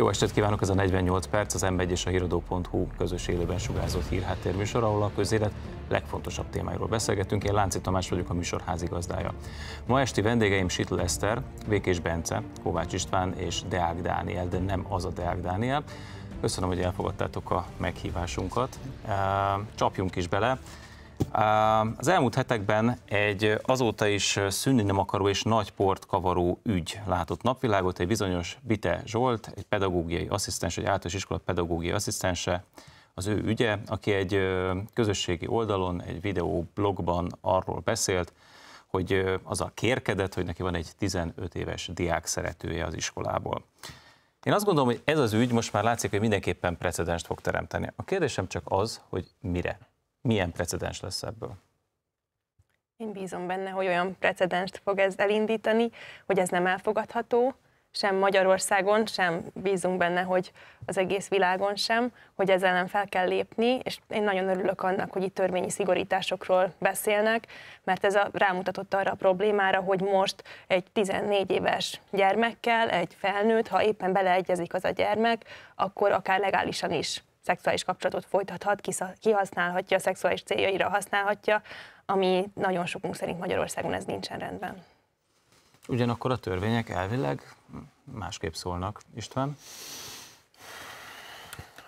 Jó estét kívánok, ez a 48 perc, az m és a hírodó.hu közös élőben sugárzott hírháttér műsor, ahol a közélet legfontosabb témáiról beszélgetünk. Én Lánci Tamás vagyok, a műsor házigazdája. Ma esti vendégeim Sitl Eszter, Békés Bence, Kovács István és Deák Dániel, de nem az a Deák Dániel. Köszönöm, hogy elfogadtátok a meghívásunkat. Ehm, csapjunk is bele. Az elmúlt hetekben egy azóta is szűnni nem akaró és nagy port kavaró ügy látott napvilágot, egy bizonyos Bite Zsolt, egy pedagógiai asszisztens, egy általános iskola pedagógiai asszisztense, az ő ügye, aki egy közösségi oldalon, egy videó blogban arról beszélt, hogy az a kérkedett, hogy neki van egy 15 éves diák szeretője az iskolából. Én azt gondolom, hogy ez az ügy most már látszik, hogy mindenképpen precedenst fog teremteni. A kérdésem csak az, hogy mire. Milyen precedens lesz ebből? Én bízom benne, hogy olyan precedenst fog ez elindítani, hogy ez nem elfogadható, sem Magyarországon, sem bízunk benne, hogy az egész világon sem, hogy ezzel nem fel kell lépni, és én nagyon örülök annak, hogy itt törvényi szigorításokról beszélnek, mert ez a, rámutatott arra a problémára, hogy most egy 14 éves gyermekkel, egy felnőtt, ha éppen beleegyezik az a gyermek, akkor akár legálisan is szexuális kapcsolatot folytathat, kihasználhatja, szexuális céljaira használhatja, ami nagyon sokunk szerint Magyarországon ez nincsen rendben. Ugyanakkor a törvények elvileg másképp szólnak. István?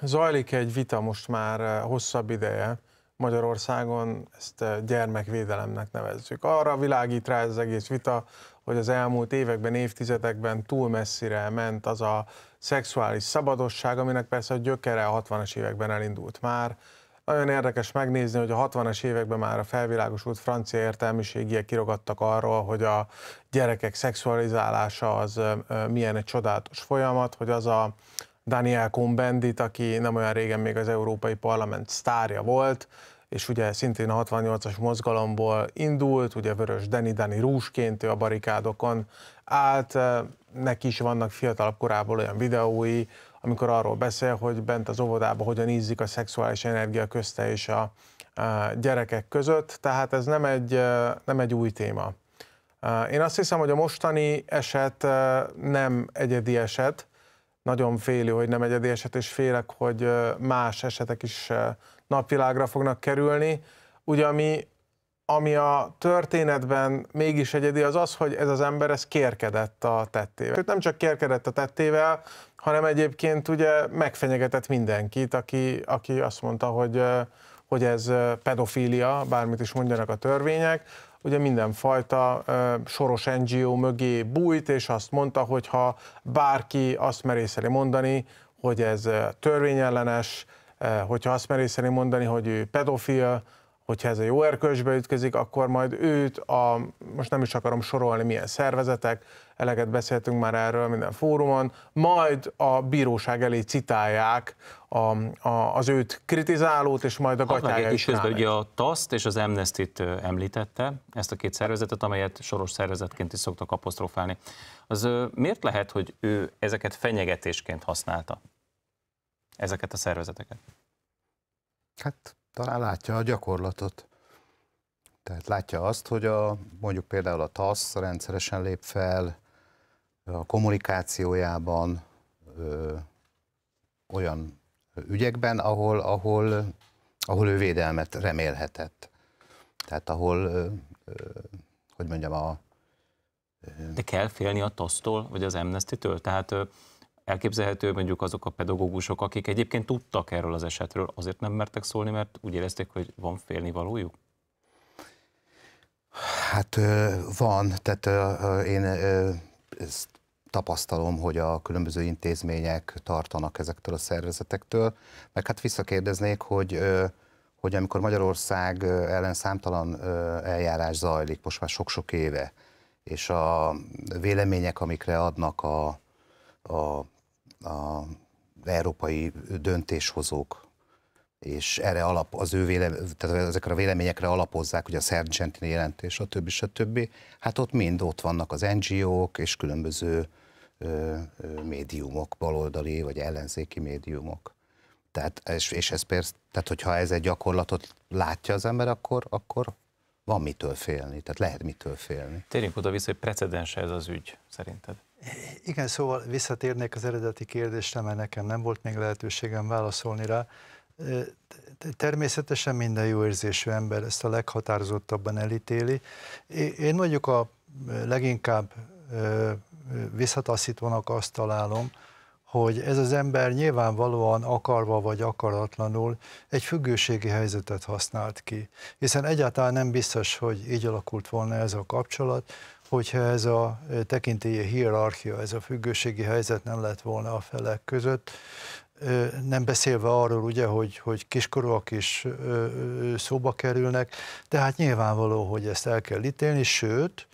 Zajlik egy vita most már eh, hosszabb ideje, Magyarországon ezt eh, gyermekvédelemnek nevezzük. Arra világít rá ez az egész vita, hogy az elmúlt években, évtizedekben túl messzire ment az a szexuális szabadosság, aminek persze a gyökere a 60-as években elindult már. Nagyon érdekes megnézni, hogy a 60-as években már a felvilágosult francia értelmiségiek kirogattak arról, hogy a gyerekek szexualizálása az milyen egy csodálatos folyamat, hogy az a Daniel Cohn-Bendit, aki nem olyan régen még az Európai Parlament sztárja volt, és ugye szintén a 68-as mozgalomból indult, ugye Vörös Deni Dani Rúsként ő a barikádokon állt, neki is vannak fiatalabb korából olyan videói, amikor arról beszél, hogy bent az óvodában hogyan ízzik a szexuális energia közte és a, gyerekek között, tehát ez nem egy, nem egy új téma. Én azt hiszem, hogy a mostani eset nem egyedi eset, nagyon félő, hogy nem egyedi eset, és félek, hogy más esetek is napvilágra fognak kerülni. Ugye ami ami a történetben mégis egyedi, az az, hogy ez az ember ez kérkedett a tettével. Nem csak kérkedett a tettével, hanem egyébként ugye megfenyegetett mindenkit, aki, aki azt mondta, hogy, hogy ez pedofília, bármit is mondjanak a törvények, ugye mindenfajta soros NGO mögé bújt, és azt mondta, hogy ha bárki azt merészeli mondani, hogy ez törvényellenes, hogyha azt merészeli mondani, hogy ő pedofil, hogyha ez a jó erkölcsbe ütközik, akkor majd őt a, most nem is akarom sorolni milyen szervezetek, eleget beszéltünk már erről minden fórumon, majd a bíróság elé citálják a, a, az őt kritizálót, és majd a gatyája is közben ugye a tasz és az amnesty említette, ezt a két szervezetet, amelyet soros szervezetként is szoktak apostrofálni. Az miért lehet, hogy ő ezeket fenyegetésként használta? Ezeket a szervezeteket? Hát talán látja a gyakorlatot. Tehát látja azt, hogy a, mondjuk például a TASZ rendszeresen lép fel, a kommunikációjában ö, olyan ügyekben, ahol, ahol, ahol ő védelmet remélhetett. Tehát ahol, ö, ö, hogy mondjam, a... Ö, De kell félni a TASZ-tól, vagy az Amnesty-től? Tehát Elképzelhető mondjuk azok a pedagógusok, akik egyébként tudtak erről az esetről, azért nem mertek szólni, mert úgy érezték, hogy van félnivalójuk? Hát van, tehát én ezt tapasztalom, hogy a különböző intézmények tartanak ezektől a szervezetektől, meg hát visszakérdeznék, hogy hogy amikor Magyarország ellen számtalan eljárás zajlik, most már sok-sok éve, és a vélemények, amikre adnak a, a a európai döntéshozók, és erre alap, az ő vélem, tehát ezekre a véleményekre alapozzák, hogy a Sargentini jelentés, a többi. Hát ott mind ott vannak az NGO-k és különböző ö, ö, médiumok, baloldali vagy ellenzéki médiumok. Tehát, és, és ez persze, tehát hogyha ez egy gyakorlatot látja az ember, akkor, akkor van mitől félni, tehát lehet mitől félni. Térjünk oda vissza, hogy precedens ez az ügy, szerinted? Igen, szóval visszatérnék az eredeti kérdésre, mert nekem nem volt még lehetőségem válaszolni rá. Természetesen minden jó érzésű ember ezt a leghatározottabban elítéli. Én mondjuk a leginkább visszataszítónak azt találom, hogy ez az ember nyilvánvalóan akarva vagy akaratlanul egy függőségi helyzetet használt ki. Hiszen egyáltalán nem biztos, hogy így alakult volna ez a kapcsolat, hogyha ez a tekintélyi hierarchia, ez a függőségi helyzet nem lett volna a felek között, nem beszélve arról ugye, hogy, hogy kiskorúak is szóba kerülnek, Tehát nyilvánvaló, hogy ezt el kell ítélni, sőt,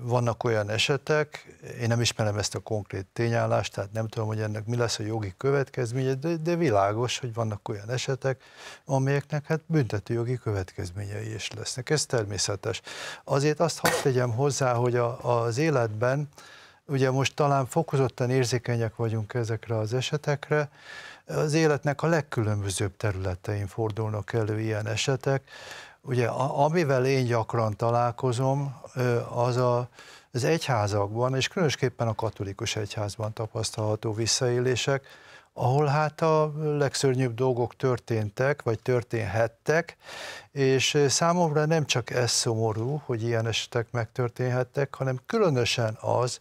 vannak olyan esetek, én nem ismerem ezt a konkrét tényállást, tehát nem tudom, hogy ennek mi lesz a jogi következménye, de, de világos, hogy vannak olyan esetek, amelyeknek hát büntető jogi következményei is lesznek. Ez természetes. Azért azt hadd tegyem hozzá, hogy a, az életben, ugye most talán fokozottan érzékenyek vagyunk ezekre az esetekre, az életnek a legkülönbözőbb területein fordulnak elő ilyen esetek, Ugye, amivel én gyakran találkozom, az a, az egyházakban, és különösképpen a katolikus egyházban tapasztalható visszaélések, ahol hát a legszörnyűbb dolgok történtek, vagy történhettek, és számomra nem csak ez szomorú, hogy ilyen esetek megtörténhettek, hanem különösen az,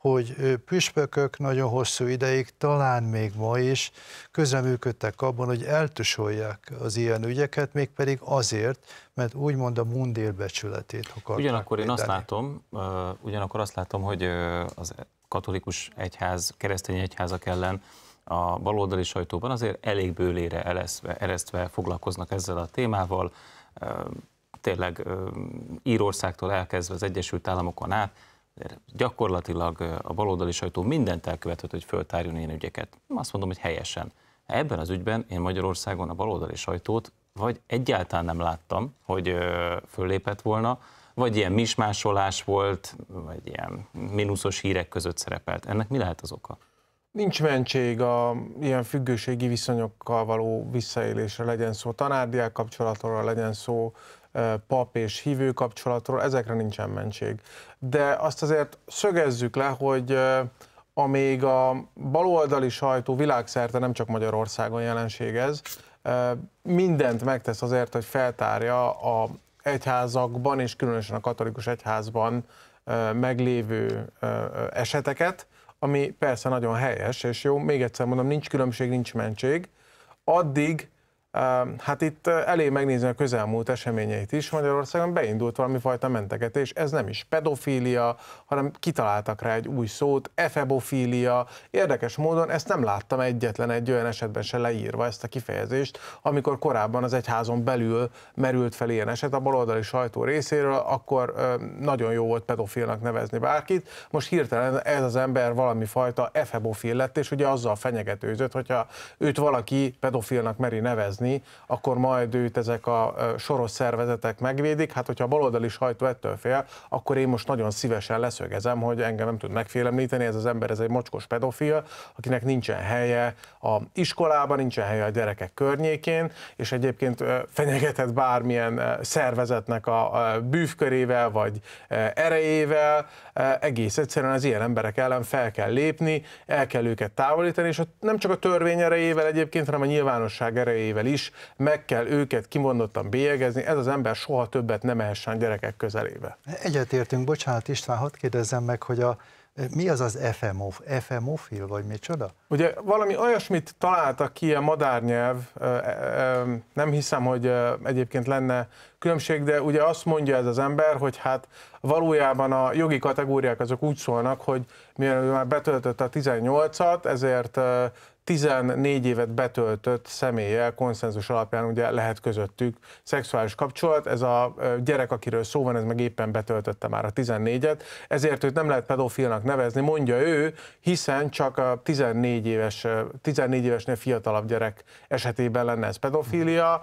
hogy püspökök nagyon hosszú ideig, talán még ma is közreműködtek abban, hogy eltusolják az ilyen ügyeket, mégpedig azért, mert úgymond a becsületét akarták Ugyanakkor én azt látom, ugyanakkor azt látom, hogy az katolikus egyház, keresztény egyházak ellen a baloldali sajtóban azért elég bőlére eleszve, eresztve foglalkoznak ezzel a témával, tényleg Írországtól elkezdve az Egyesült Államokon át, gyakorlatilag a baloldali sajtó mindent elkövetett, hogy föltárjon ilyen ügyeket. Azt mondom, hogy helyesen. Ebben az ügyben én Magyarországon a baloldali sajtót vagy egyáltalán nem láttam, hogy föllépett volna, vagy ilyen mismásolás volt, vagy ilyen mínuszos hírek között szerepelt. Ennek mi lehet az oka? Nincs mentség a ilyen függőségi viszonyokkal való visszaélésre, legyen szó tanárdiák kapcsolatról, legyen szó pap és hívő kapcsolatról, ezekre nincsen mentség. De azt azért szögezzük le, hogy amíg a baloldali sajtó világszerte, nem csak Magyarországon jelenség ez, mindent megtesz azért, hogy feltárja a egyházakban és különösen a katolikus egyházban meglévő eseteket, ami persze nagyon helyes és jó, még egyszer mondom, nincs különbség, nincs mentség, addig Hát itt elég megnézni a közelmúlt eseményeit is, Magyarországon beindult valami fajta mentegetés, ez nem is pedofília, hanem kitaláltak rá egy új szót, efebofília, érdekes módon ezt nem láttam egyetlen egy olyan esetben se leírva ezt a kifejezést, amikor korábban az egyházon belül merült fel ilyen eset a baloldali sajtó részéről, akkor nagyon jó volt pedofilnak nevezni bárkit, most hirtelen ez az ember valami fajta efebofil lett, és ugye azzal fenyegetőzött, hogyha őt valaki pedofilnak meri nevezni, szavazni, akkor majd őt ezek a soros szervezetek megvédik. Hát, hogyha a baloldali sajtó ettől fél, akkor én most nagyon szívesen leszögezem, hogy engem nem tud megfélemlíteni, ez az ember, ez egy mocskos pedofil, akinek nincsen helye a iskolában, nincsen helye a gyerekek környékén, és egyébként fenyegetett bármilyen szervezetnek a bűvkörével, vagy erejével, egész egyszerűen az ilyen emberek ellen fel kell lépni, el kell őket távolítani, és nem csak a törvény erejével egyébként, hanem a nyilvánosság erejével is meg kell őket kimondottan bélyegezni, ez az ember soha többet nem ehessen gyerekek közelébe. Egyetértünk, bocsánat István, hadd kérdezzem meg, hogy a mi az az FMO, FMO-fil, vagy micsoda? Ugye valami olyasmit találtak ki a madárnyelv, nem hiszem, hogy egyébként lenne különbség, de ugye azt mondja ez az ember, hogy hát valójában a jogi kategóriák azok úgy szólnak, hogy mivel már betöltött a 18-at, ezért 14 évet betöltött személye konszenzus alapján ugye lehet közöttük szexuális kapcsolat. Ez a gyerek, akiről szó van, ez meg éppen betöltötte már a 14-et, ezért őt nem lehet pedofilnak nevezni, mondja ő, hiszen csak a 14 éves, 14 évesnél fiatalabb gyerek esetében lenne ez pedofília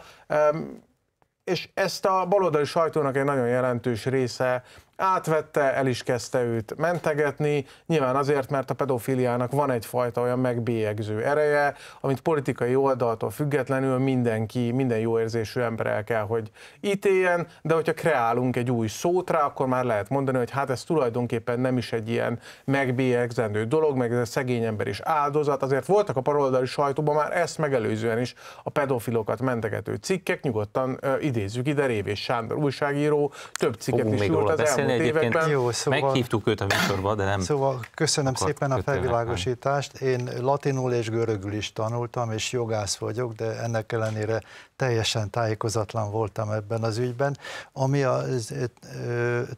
és ezt a baloldali sajtónak egy nagyon jelentős része átvette, el is kezdte őt mentegetni, nyilván azért, mert a pedofiliának van egyfajta olyan megbélyegző ereje, amit politikai oldaltól függetlenül mindenki, minden jó érzésű ember el kell, hogy ítéljen, de hogyha kreálunk egy új szót rá, akkor már lehet mondani, hogy hát ez tulajdonképpen nem is egy ilyen megbélyegzendő dolog, meg ez a szegény ember is áldozat, azért voltak a paroldali sajtóban már ezt megelőzően is a pedofilokat mentegető cikkek, nyugodtan ö, idézzük ide, Révés Sándor újságíró több cikket Ó, is írt az elmúlt elmondani egyébként. Jó, szóval, meghívtuk őt a műsorba, de nem. Szóval köszönöm szépen a felvilágosítást. Én latinul és görögül is tanultam, és jogász vagyok, de ennek ellenére teljesen tájékozatlan voltam ebben az ügyben. Ami a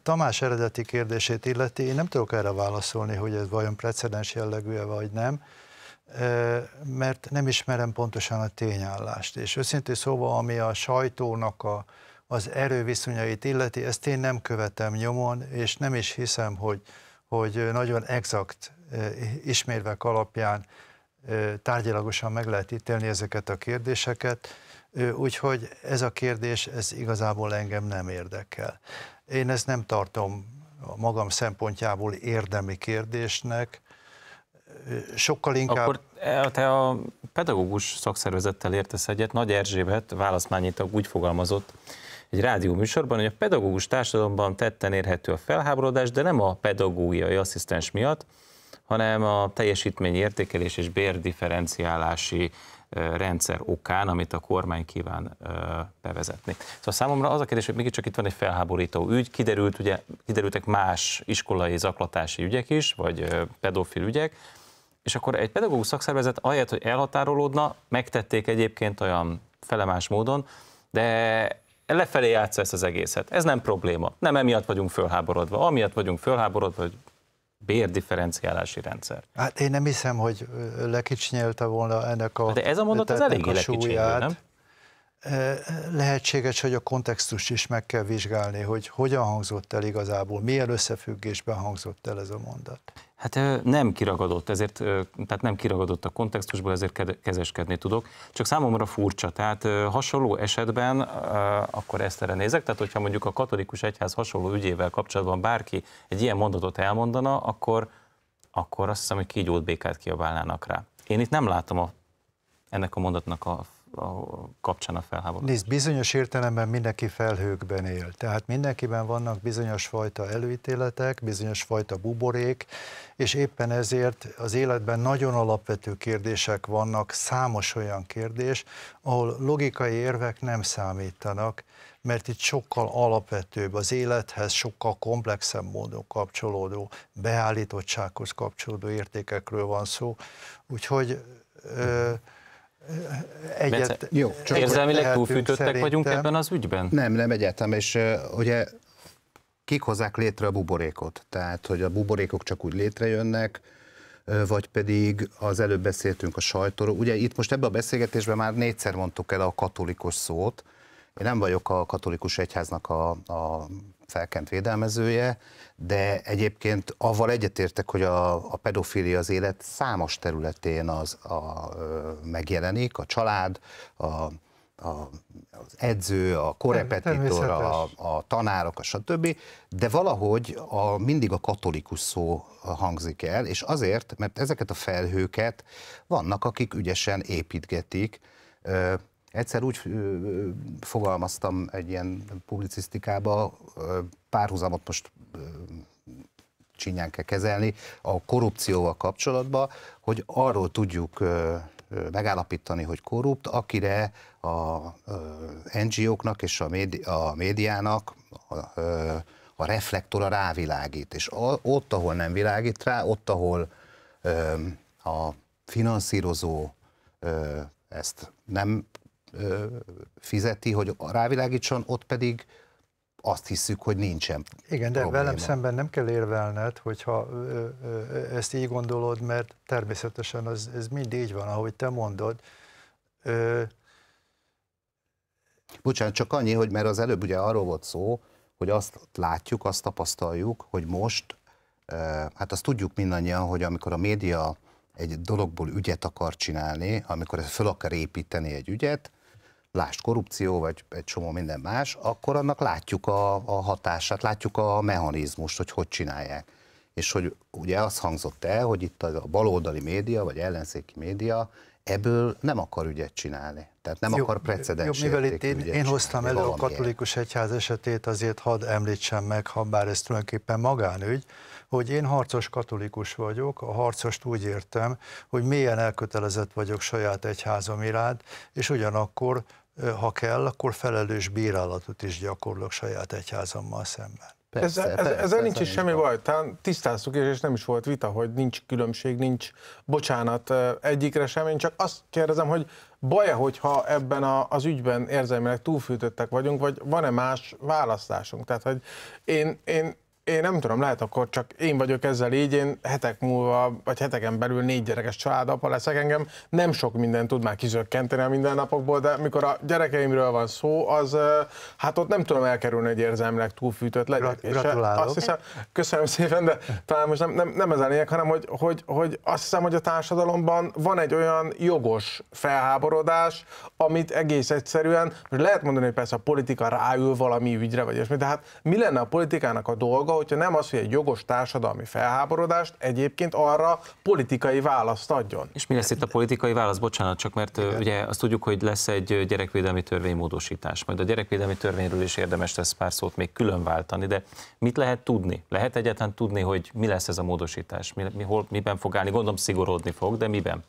Tamás eredeti kérdését illeti, én nem tudok erre válaszolni, hogy ez vajon precedens jellegű-e vagy nem mert nem ismerem pontosan a tényállást. És őszintén szóval, ami a sajtónak a az erőviszonyait illeti, ezt én nem követem nyomon, és nem is hiszem, hogy, hogy nagyon exakt eh, ismérvek alapján eh, tárgyalagosan meg lehet ítélni ezeket a kérdéseket, úgyhogy ez a kérdés, ez igazából engem nem érdekel. Én ezt nem tartom a magam szempontjából érdemi kérdésnek, sokkal inkább... Akkor eh, te a pedagógus szakszervezettel értesz egyet, Nagy Erzsébet válaszmányítag úgy fogalmazott, egy rádió műsorban, hogy a pedagógus társadalomban tetten érhető a felháborodás, de nem a pedagógiai asszisztens miatt, hanem a teljesítmény értékelés és bérdifferenciálási rendszer okán, amit a kormány kíván bevezetni. Szóval számomra az a kérdés, hogy mégiscsak itt van egy felháborító ügy, kiderült, ugye, kiderültek más iskolai zaklatási ügyek is, vagy pedofil ügyek, és akkor egy pedagógus szakszervezet ahelyett, hogy elhatárolódna, megtették egyébként olyan felemás módon, de lefelé játsza ezt az egészet. Ez nem probléma. Nem emiatt vagyunk fölháborodva. Amiatt vagyunk fölháborodva, hogy bérdifferenciálási rendszer. Hát én nem hiszem, hogy lekicsinyélte volna ennek a De ez a mondat az elég súlyát. nem? lehetséges, hogy a kontextus is meg kell vizsgálni, hogy hogyan hangzott el igazából, milyen összefüggésben hangzott el ez a mondat. Hát nem kiragadott, ezért, tehát nem kiragadott a kontextusból, ezért kezeskedni tudok. Csak számomra furcsa, tehát hasonló esetben, akkor ezt nézek, tehát hogyha mondjuk a katolikus egyház hasonló ügyével kapcsolatban bárki egy ilyen mondatot elmondana, akkor, akkor azt hiszem, hogy kígyót békát kiabálnának rá. Én itt nem látom a, ennek a mondatnak a a kapcsán a felháborodás. Nézd, bizonyos értelemben mindenki felhőkben él. Tehát mindenkiben vannak bizonyos fajta előítéletek, bizonyos fajta buborék, és éppen ezért az életben nagyon alapvető kérdések vannak, számos olyan kérdés, ahol logikai érvek nem számítanak, mert itt sokkal alapvetőbb, az élethez sokkal komplexebb módon kapcsolódó, beállítottsághoz kapcsolódó értékekről van szó. Úgyhogy... Ö, egyet, jó, csak érzelmileg túlfűtöttek szerintem. vagyunk ebben az ügyben? Nem, nem egyáltalán, és ugye kik hozzák létre a buborékot? Tehát, hogy a buborékok csak úgy létrejönnek, vagy pedig az előbb beszéltünk a sajtóról. Ugye itt most ebben a beszélgetésben már négyszer mondtuk el a katolikus szót. Én nem vagyok a katolikus egyháznak a, a felkent védelmezője, de egyébként avval egyetértek, hogy a, a pedofilia az élet számos területén az a, a, megjelenik, a család, a, a, az edző, a korepetitor, a, a tanárok, a stb. De valahogy a, mindig a katolikus szó hangzik el, és azért, mert ezeket a felhőket vannak, akik ügyesen építgetik, Egyszer úgy fogalmaztam egy ilyen publicisztikába, párhuzamot most csinyán kell kezelni, a korrupcióval kapcsolatban, hogy arról tudjuk megállapítani, hogy korrupt, akire a NGO-knak és a, médi, a médiának a, a reflektora rávilágít. És ott, ahol nem világít rá, ott, ahol a finanszírozó ezt nem fizeti, hogy rávilágítson, ott pedig azt hiszük, hogy nincsen Igen, de probléma. velem szemben nem kell érvelned, hogyha ezt így gondolod, mert természetesen az, ez mind így van, ahogy te mondod. Ö... Bocsánat, csak annyi, hogy mert az előbb ugye arról volt szó, hogy azt látjuk, azt tapasztaljuk, hogy most, hát azt tudjuk mindannyian, hogy amikor a média egy dologból ügyet akar csinálni, amikor föl akar építeni egy ügyet, lást korrupció, vagy egy csomó minden más, akkor annak látjuk a, a hatását, látjuk a mechanizmust, hogy hogy csinálják. És hogy ugye az hangzott el, hogy itt a baloldali média, vagy ellenzéki média ebből nem akar ügyet csinálni. Tehát nem jó, akar precedens jó, mivel itt én, én hoztam elő a katolikus egyház esetét, azért hadd említsem meg, ha bár ez tulajdonképpen magánügy, hogy én harcos katolikus vagyok, a harcost úgy értem, hogy mélyen elkötelezett vagyok saját egyházam iránt, és ugyanakkor, ha kell, akkor felelős bírálatot is gyakorlok saját egyházammal szemben. Persze, ezzel, persze, ezzel persze, nincs is semmi baj, baj. tisztáztuk, és, és nem is volt vita, hogy nincs különbség, nincs bocsánat egyikre sem. Én csak azt kérdezem, hogy baj-e, hogyha ebben a, az ügyben érzelmileg túlfűtöttek vagyunk, vagy van-e más választásunk? Tehát, hogy én, én én nem tudom, lehet akkor csak én vagyok ezzel így, én hetek múlva, vagy heteken belül négy gyerekes családapa leszek engem, nem sok minden tud már kizökkenteni a mindennapokból, de mikor a gyerekeimről van szó, az hát ott nem tudom elkerülni, egy érzelmileg túlfűtött legyek. Gratulálok. És azt hiszem, köszönöm szépen, de talán most nem, nem, nem ez a lényeg, hanem hogy, hogy, hogy azt hiszem, hogy a társadalomban van egy olyan jogos felháborodás, amit egész egyszerűen, most lehet mondani, hogy persze a politika ráül valami ügyre, vagy ilyesmi, de hát mi lenne a politikának a dolga, hogyha nem az, hogy egy jogos társadalmi felháborodást egyébként arra politikai választ adjon. És mi lesz itt a politikai válasz? Bocsánat, csak mert Igen. ugye azt tudjuk, hogy lesz egy gyerekvédelmi törvénymódosítás. Majd a gyerekvédelmi törvényről is érdemes lesz pár szót még külön váltani, de mit lehet tudni? Lehet egyáltalán tudni, hogy mi lesz ez a módosítás? Mi, mi, hol, miben fog állni? Gondolom szigorodni fog, de miben?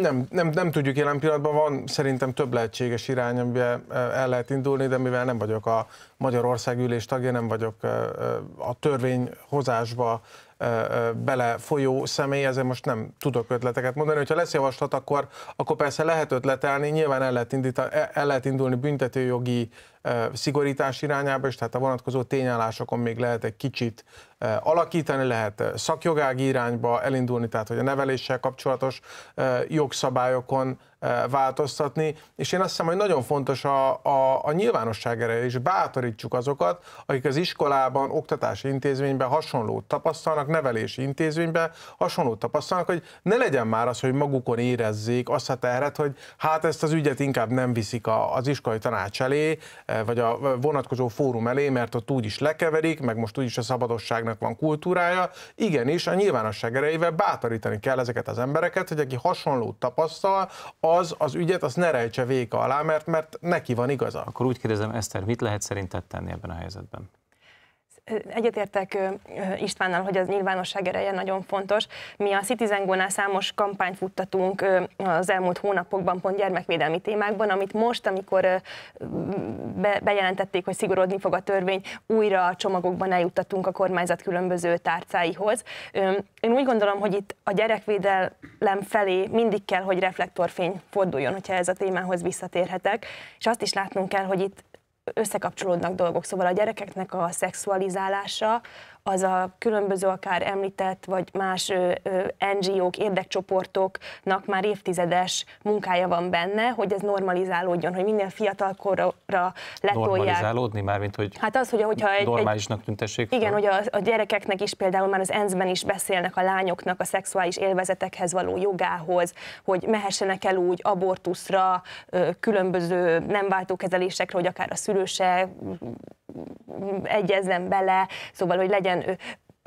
Nem, nem, nem tudjuk jelen pillanatban, van szerintem több lehetséges irány, amiben e, el lehet indulni, de mivel nem vagyok a Magyarország ülés tagja, nem vagyok e, e, a törvényhozásba bele folyó személy, ezért most nem tudok ötleteket mondani. Hogyha lesz javaslat, akkor, akkor persze lehet ötletelni, nyilván el lehet, indítani, el lehet indulni büntetőjogi szigorítás irányába, és tehát a vonatkozó tényállásokon még lehet egy kicsit alakítani, lehet szakjogági irányba elindulni, tehát hogy a neveléssel kapcsolatos jogszabályokon változtatni, és én azt hiszem, hogy nagyon fontos a, a, a nyilvánosság ereje, és bátorítsuk azokat, akik az iskolában, oktatási intézményben hasonlót tapasztalnak, nevelési intézményben hasonlót tapasztalnak, hogy ne legyen már az, hogy magukon érezzék azt a terhet, hogy hát ezt az ügyet inkább nem viszik az iskolai tanács elé, vagy a vonatkozó fórum elé, mert ott úgyis lekeverik, meg most úgyis a szabadosságnak van kultúrája. Igenis, a nyilvánosság erejével bátorítani kell ezeket az embereket, hogy aki hasonlót tapasztal, az az ügyet, az ne rejtse véka alá, mert, mert neki van igaza. Akkor úgy kérdezem, Eszter, mit lehet szerinted tenni ebben a helyzetben? Egyetértek Istvánnal, hogy az nyilvánosság ereje nagyon fontos. Mi a Citizen Go-nál számos kampányt futtatunk az elmúlt hónapokban pont gyermekvédelmi témákban, amit most, amikor bejelentették, hogy szigorodni fog a törvény, újra a csomagokban eljuttatunk a kormányzat különböző tárcáihoz. Én úgy gondolom, hogy itt a gyerekvédelem felé mindig kell, hogy reflektorfény forduljon, hogyha ez a témához visszatérhetek, és azt is látnunk kell, hogy itt összekapcsolódnak dolgok. Szóval a gyerekeknek a szexualizálása az a különböző akár említett, vagy más NGO-k, érdekcsoportoknak már évtizedes munkája van benne, hogy ez normalizálódjon, hogy minél fiatalkorra letolják. Normalizálódni már, mint hogy Hát az, hogy, hogyha egy, normálisnak tüntessék. Fel. Igen, hogy a, a gyerekeknek is például már az ENSZ-ben is beszélnek a lányoknak a szexuális élvezetekhez való jogához, hogy mehessenek el úgy abortuszra, különböző nem váltó kezelésekre, hogy akár a szülőse mm, mm, egyezzen bele, szóval, hogy legyen And.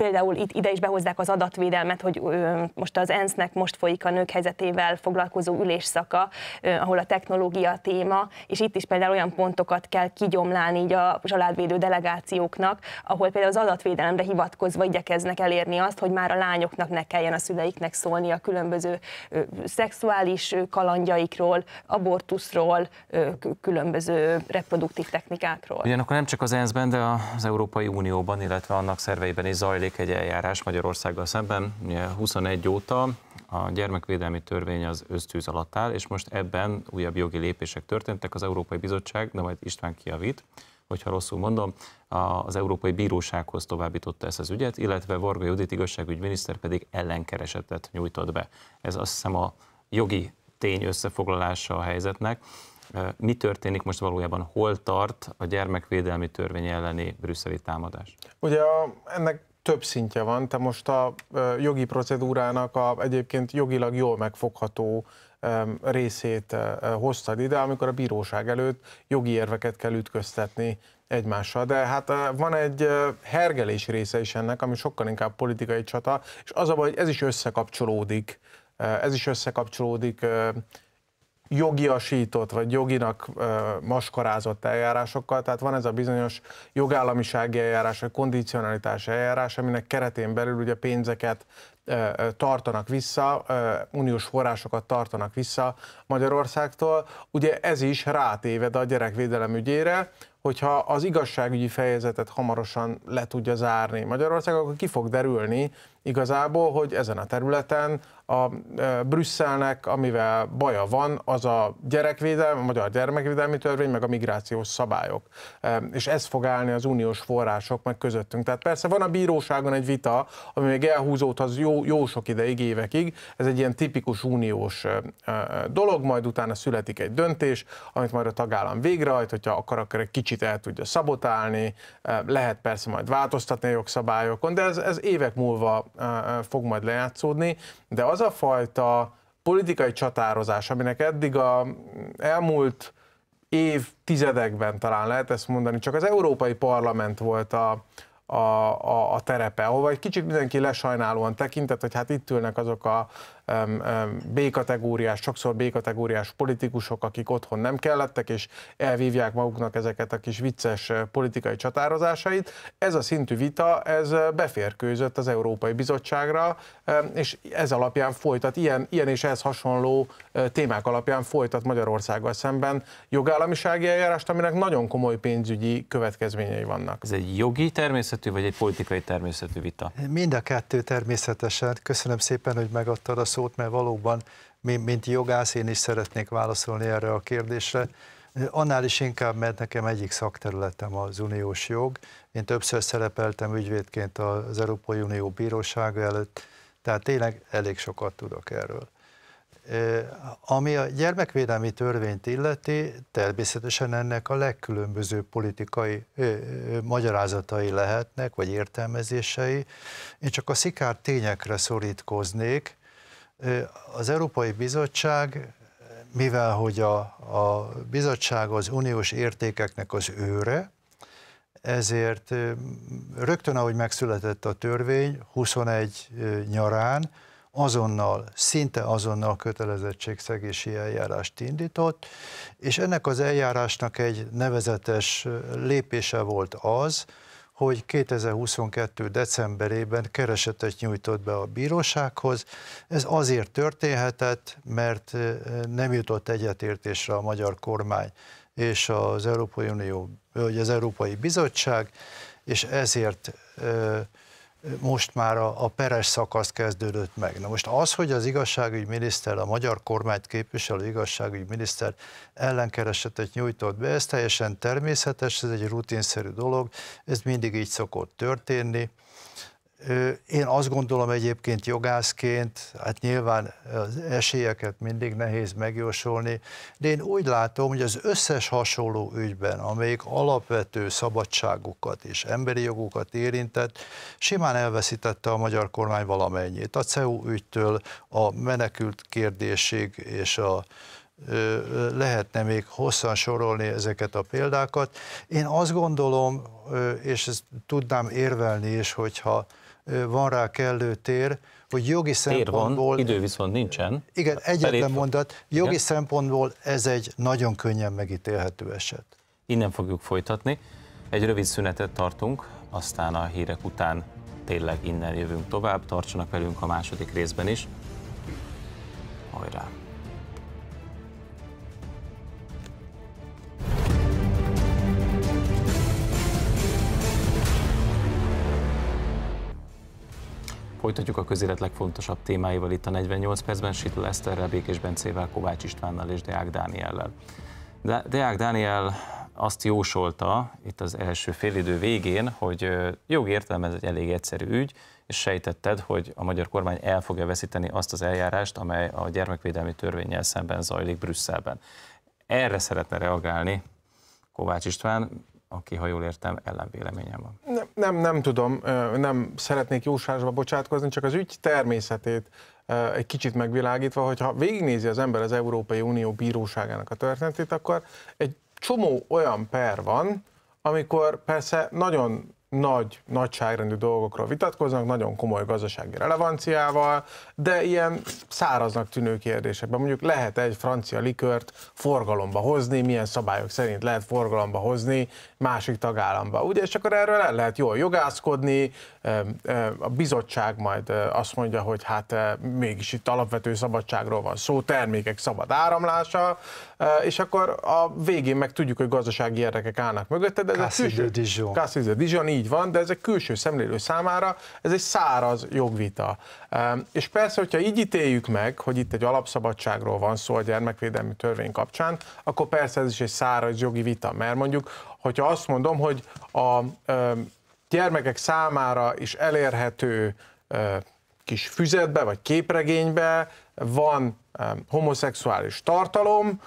Például itt ide is behozzák az adatvédelmet, hogy ö, most az ENSZ-nek most folyik a nők helyzetével foglalkozó ülésszaka, ö, ahol a technológia téma, és itt is például olyan pontokat kell kigyomlálni így a családvédő delegációknak, ahol például az adatvédelemre hivatkozva igyekeznek elérni azt, hogy már a lányoknak ne kelljen a szüleiknek szólni a különböző ö, szexuális kalandjaikról, abortuszról, ö, különböző reproduktív technikákról. Ugyanakkor nem csak az ENSZ-ben, de az Európai Unióban, illetve annak szerveiben is zajlik egy eljárás Magyarországgal szemben. 21 óta a gyermekvédelmi törvény az ösztűz alatt áll, és most ebben újabb jogi lépések történtek. Az Európai Bizottság, de majd István kiavít, hogyha rosszul mondom, az Európai Bírósághoz továbbította ezt az ügyet, illetve Varga Judit igazságügyminiszter pedig ellenkeresetet nyújtott be. Ez azt hiszem a jogi tény összefoglalása a helyzetnek. Mi történik most valójában? Hol tart a gyermekvédelmi törvény elleni brüsszeli támadás? Ugye a, ennek több szintje van. Te most a jogi procedúrának a egyébként jogilag jól megfogható részét hoztad ide, amikor a bíróság előtt jogi érveket kell ütköztetni egymással. De hát van egy hergelés része is ennek, ami sokkal inkább politikai csata, és az a baj, hogy ez is összekapcsolódik, ez is összekapcsolódik jogiasított, vagy joginak maskarázott eljárásokkal, tehát van ez a bizonyos jogállamisági eljárás, vagy kondicionalitás eljárás, aminek keretén belül ugye pénzeket tartanak vissza, uniós forrásokat tartanak vissza Magyarországtól. Ugye ez is rátéved a gyerekvédelem ügyére, hogyha az igazságügyi fejezetet hamarosan le tudja zárni Magyarország, akkor ki fog derülni igazából, hogy ezen a területen a e, Brüsszelnek, amivel baja van, az a gyerekvédelmi, a magyar gyermekvédelmi törvény, meg a migrációs szabályok. E, és ez fog állni az uniós források meg közöttünk. Tehát persze van a bíróságon egy vita, ami még elhúzódhat az jó, jó sok ideig, évekig. Ez egy ilyen tipikus uniós e, dolog, majd utána születik egy döntés, amit majd a tagállam végrehajt, hogyha akar, akkor egy kicsit kicsit el tudja szabotálni, lehet persze majd változtatni a jogszabályokon, de ez, ez évek múlva fog majd lejátszódni, de az a fajta politikai csatározás, aminek eddig a elmúlt évtizedekben talán lehet ezt mondani, csak az Európai Parlament volt a, a, a, a terepe, ahova egy kicsit mindenki lesajnálóan tekintett, hogy hát itt ülnek azok a B-kategóriás, sokszor B-kategóriás politikusok, akik otthon nem kellettek, és elvívják maguknak ezeket a kis vicces eh, politikai csatározásait. Ez a szintű vita, ez eh, beférkőzött az Európai Bizottságra, és ez alapján folytat, ilyen, ilyen és ehhez hasonló eh, témák alapján folytat Magyarországgal szemben jogállamisági eljárást, aminek nagyon komoly pénzügyi következményei vannak. Ez egy jogi természetű, vagy egy politikai természetű vita? Mind a kettő természetesen. Köszönöm szépen, hogy megadtad a szót, mert valóban, mint jogász, én is szeretnék válaszolni erre a kérdésre. Annál is inkább, mert nekem egyik szakterületem az uniós jog. Én többször szerepeltem ügyvédként az Európai Unió bírósága előtt, tehát tényleg elég sokat tudok erről. Ami a gyermekvédelmi törvényt illeti, természetesen ennek a legkülönbözőbb politikai ö, ö, magyarázatai lehetnek, vagy értelmezései. Én csak a szikár tényekre szorítkoznék, az Európai Bizottság, mivel hogy a, a bizottság az uniós értékeknek az őre, ezért rögtön ahogy megszületett a törvény, 21 nyarán, azonnal, szinte azonnal kötelezettségszegési eljárást indított, és ennek az eljárásnak egy nevezetes lépése volt az, hogy 2022. decemberében keresetet nyújtott be a bírósághoz. Ez azért történhetett, mert nem jutott egyetértésre a magyar kormány és az Európai Unió, vagy az Európai Bizottság, és ezért most már a, a peres szakasz kezdődött meg. Na most az, hogy az igazságügyi miniszter, a magyar kormányt képviselő igazságügyi miniszter ellenkeresetet nyújtott be, ez teljesen természetes, ez egy rutinszerű dolog, ez mindig így szokott történni. Én azt gondolom egyébként jogászként, hát nyilván az esélyeket mindig nehéz megjósolni, de én úgy látom, hogy az összes hasonló ügyben, amelyik alapvető szabadságukat és emberi jogokat érintett, simán elveszítette a magyar kormány valamennyit. A CEU ügytől a menekült kérdésig és a lehetne még hosszan sorolni ezeket a példákat. Én azt gondolom, és ezt tudnám érvelni is, hogyha van rá kellő tér, hogy jogi tér szempontból... Van, idő viszont nincsen. Igen, egyetlen mondat, jogi igen. szempontból ez egy nagyon könnyen megítélhető eset. Innen fogjuk folytatni. Egy rövid szünetet tartunk, aztán a hírek után tényleg innen jövünk tovább. Tartsanak velünk a második részben is. Hajrá! Folytatjuk a közélet legfontosabb témáival itt a 48 percben, Situl Eszterrel, Békés Bencével, Kovács Istvánnal és Deák Dániellel. De Deák Dániel azt jósolta itt az első félidő végén, hogy jogi értelemben ez egy elég egyszerű ügy, és sejtetted, hogy a magyar kormány el fogja veszíteni azt az eljárást, amely a gyermekvédelmi törvényel szemben zajlik Brüsszelben. Erre szeretne reagálni Kovács István, aki, ha jól értem, ellenvéleményem van. Nem, nem tudom, nem szeretnék jósásba bocsátkozni, csak az ügy természetét egy kicsit megvilágítva, hogyha végignézi az ember az Európai Unió bíróságának a történetét, akkor egy csomó olyan per van, amikor persze nagyon nagy, nagyságrendű dolgokról vitatkoznak, nagyon komoly gazdasági relevanciával, de ilyen száraznak tűnő kérdésekben. Mondjuk lehet egy francia likört forgalomba hozni, milyen szabályok szerint lehet forgalomba hozni másik tagállamba. Ugye, és akkor erről el lehet jól jogászkodni, a bizottság majd azt mondja, hogy hát mégis itt alapvető szabadságról van szó, termékek szabad áramlása, és akkor a végén meg tudjuk, hogy gazdasági érdekek állnak mögötted, de ez Cassis a de Dijon. Cassis de Dijon, így van, de ez egy külső szemlélő számára, ez egy száraz jogvita. Ehm, és persze, hogyha így ítéljük meg, hogy itt egy alapszabadságról van szó a gyermekvédelmi törvény kapcsán, akkor persze ez is egy száraz jogi vita, mert mondjuk, hogyha azt mondom, hogy a ehm, gyermekek számára is elérhető ehm, kis füzetbe vagy képregénybe van homoszexuális tartalom,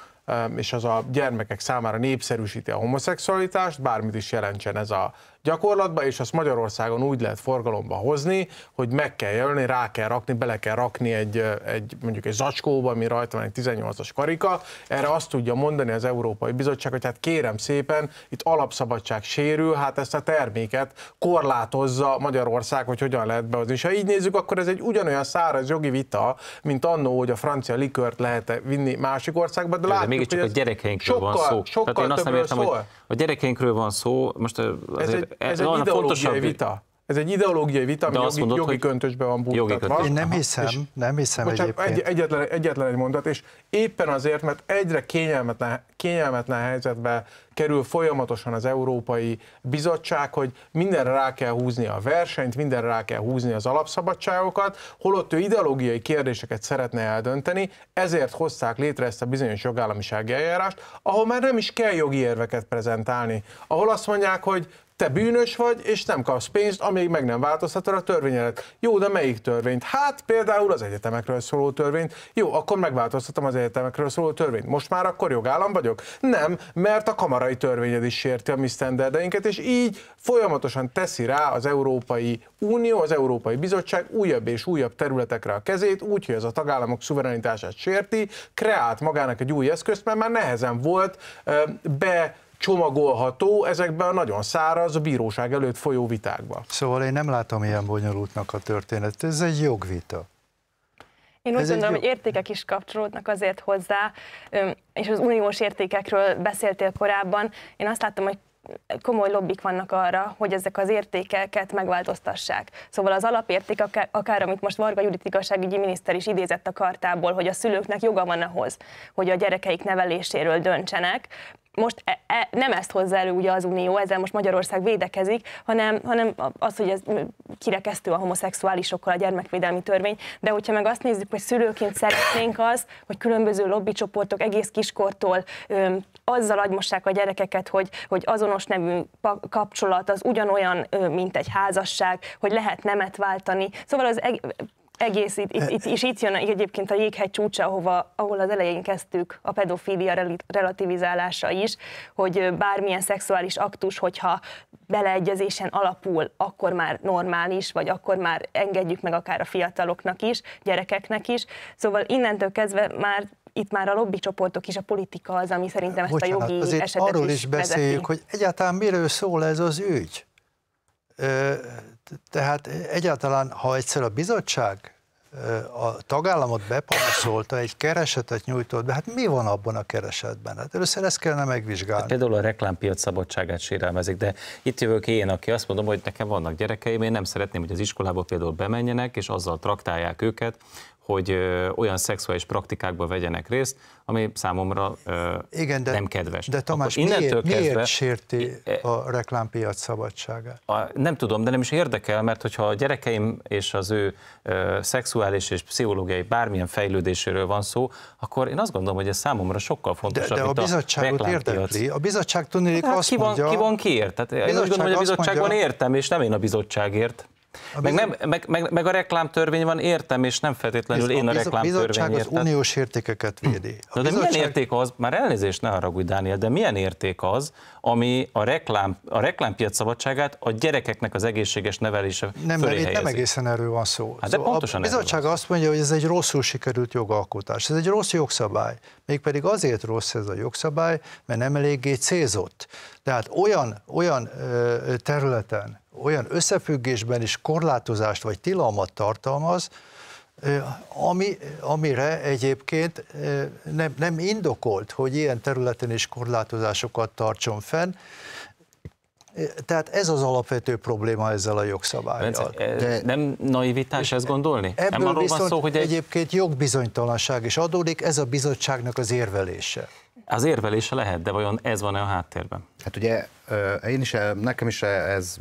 és az a gyermekek számára népszerűsíti a homoszexualitást, bármit is jelentsen ez a gyakorlatba, és azt Magyarországon úgy lehet forgalomba hozni, hogy meg kell jelölni, rá kell rakni, bele kell rakni egy, egy mondjuk egy zacskóba, ami rajta van egy 18-as karika, erre azt tudja mondani az Európai Bizottság, hogy hát kérem szépen, itt alapszabadság sérül, hát ezt a terméket korlátozza Magyarország, hogy hogyan lehet behozni. És ha így nézzük, akkor ez egy ugyanolyan száraz jogi vita, mint annó, hogy a francia likört lehet -e vinni másik országba, de, de látjuk, de hogy csak a gyerekeinkről sokkal, van szó. Sokkal Tehát én azt nem értem, hogy a gyerekeinkről van szó, most azért egy ez egy ideológiai vita. Ez egy ideológiai vita, ami jogi, mondod, jogi köntösbe van buktatva. Én nem hiszem, és, nem hiszem bocsánat, egyébként. Egy, egyetlen, egyetlen egy mondat, és éppen azért, mert egyre kényelmetlen, kényelmetlen helyzetbe kerül folyamatosan az Európai Bizottság, hogy mindenre rá kell húzni a versenyt, mindenre rá kell húzni az alapszabadságokat, holott ő ideológiai kérdéseket szeretne eldönteni, ezért hozták létre ezt a bizonyos jogállamisági eljárást, ahol már nem is kell jogi érveket prezentálni, ahol azt mondják, hogy te bűnös vagy, és nem kapsz pénzt, amíg meg nem változtatod a törvényedet. Jó, de melyik törvényt? Hát például az egyetemekről szóló törvényt. Jó, akkor megváltoztatom az egyetemekről szóló törvényt. Most már akkor jogállam vagyok? Nem, mert a kamarai törvényed is sérti a mi sztenderdeinket, és így folyamatosan teszi rá az Európai Unió, az Európai Bizottság újabb és újabb területekre a kezét, úgyhogy ez a tagállamok szuverenitását sérti, kreált magának egy új eszközt, mert már nehezen volt be csomagolható ezekben a nagyon száraz, a bíróság előtt folyó vitákba. Szóval én nem látom ilyen bonyolultnak a történetet, ez egy jogvita. Én úgy gondolom, hogy értékek is kapcsolódnak azért hozzá, és az uniós értékekről beszéltél korábban. Én azt láttam, hogy komoly lobbik vannak arra, hogy ezek az értékeket megváltoztassák. Szóval az alapérték, akár, akár amit most Varga Judit igazságügyi miniszter is idézett a kartából, hogy a szülőknek joga van ahhoz, hogy a gyerekeik neveléséről döntsenek, most e, e, nem ezt hozzá elő ugye az Unió, ezzel most Magyarország védekezik, hanem, hanem az, hogy ez kirekesztő a homoszexuálisokkal a gyermekvédelmi törvény, de hogyha meg azt nézzük, hogy szülőként szeretnénk az, hogy különböző lobbycsoportok egész kiskortól öm, azzal agymossák a gyerekeket, hogy, hogy azonos nemű kapcsolat az ugyanolyan, mint egy házasság, hogy lehet nemet váltani. Szóval az egész, itt, itt, itt, és itt jön egyébként a jéghegy csúcsa, ahova, ahol az elején kezdtük a pedofília relativizálása is, hogy bármilyen szexuális aktus, hogyha beleegyezésen alapul, akkor már normális, vagy akkor már engedjük meg akár a fiataloknak is, gyerekeknek is. Szóval innentől kezdve már itt már a lobby csoportok is, a politika az, ami szerintem ezt Bocsánat, a jogi azért esetet arról is, is beszéljük, vezeti. hogy egyáltalán miről szól ez az ügy. Tehát egyáltalán, ha egyszer a bizottság a tagállamot bepanaszolta, egy keresetet nyújtott be, hát mi van abban a keresetben? Hát először ezt kellene megvizsgálni. Hát például a reklámpiac szabadságát sérelmezik, de itt jövök én, aki azt mondom, hogy nekem vannak gyerekeim, én nem szeretném, hogy az iskolába például bemenjenek, és azzal traktálják őket, hogy ö, olyan szexuális praktikákba vegyenek részt, ami számomra ö, Igen, de, nem kedves. De Tamás, miért, miért, kezdve, sérti e- a reklámpiac szabadságát? A, nem tudom, de nem is érdekel, mert hogyha a gyerekeim és az ő ö, szexuális és pszichológiai bármilyen fejlődéséről van szó, akkor én azt gondolom, hogy ez számomra sokkal fontosabb, de, de a bizottságot a érdekli. A bizottság tudnék hát azt ki van, mondja... Ki van kiért? Tehát én úgy gondolom, hogy a bizottságban mondja, értem, és nem én a bizottságért. A meg, nem, meg, meg, meg a reklámtörvény van, értem, és nem feltétlenül én a, a reklámtörvény A bizottság az uniós értékeket hm. védi. A Na, de bizottság... milyen érték az, már elnézést ne haragudj, Dániel, de milyen érték az, ami a, reklám, a reklámpiac szabadságát a gyerekeknek az egészséges nevelése Nem, mert itt nem egészen erről van szó. Hát de szóval pontosan a bizottság azt mondja, hogy ez egy rosszul sikerült jogalkotás, ez egy rossz jogszabály. Mégpedig azért rossz ez a jogszabály, mert nem eléggé célzott. Tehát olyan, olyan területen, olyan összefüggésben is korlátozást vagy tilalmat tartalmaz, ami, amire egyébként nem, nem indokolt, hogy ilyen területen is korlátozásokat tartson fenn. Tehát ez az alapvető probléma ezzel a jogszabályjal. De nem naivitás ezt gondolni? Ebből nem viszont van szó, hogy egy... egyébként jogbizonytalanság is adódik, ez a bizottságnak az érvelése. Az érvelése lehet, de vajon ez van-e a háttérben? Hát ugye én is, nekem is ez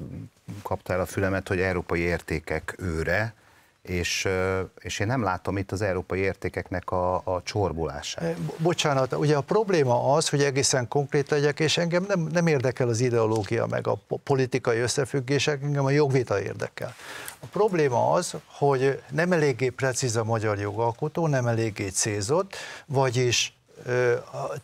kaptál a fülemet, hogy európai értékek őre, és, és én nem látom itt az európai értékeknek a, a csorbulását. Eh, bocsánat, ugye a probléma az, hogy egészen konkrét legyek, és engem nem, nem érdekel az ideológia, meg a politikai összefüggések, engem a jogvita érdekel. A probléma az, hogy nem eléggé precíz a magyar jogalkotó, nem eléggé célzott, vagyis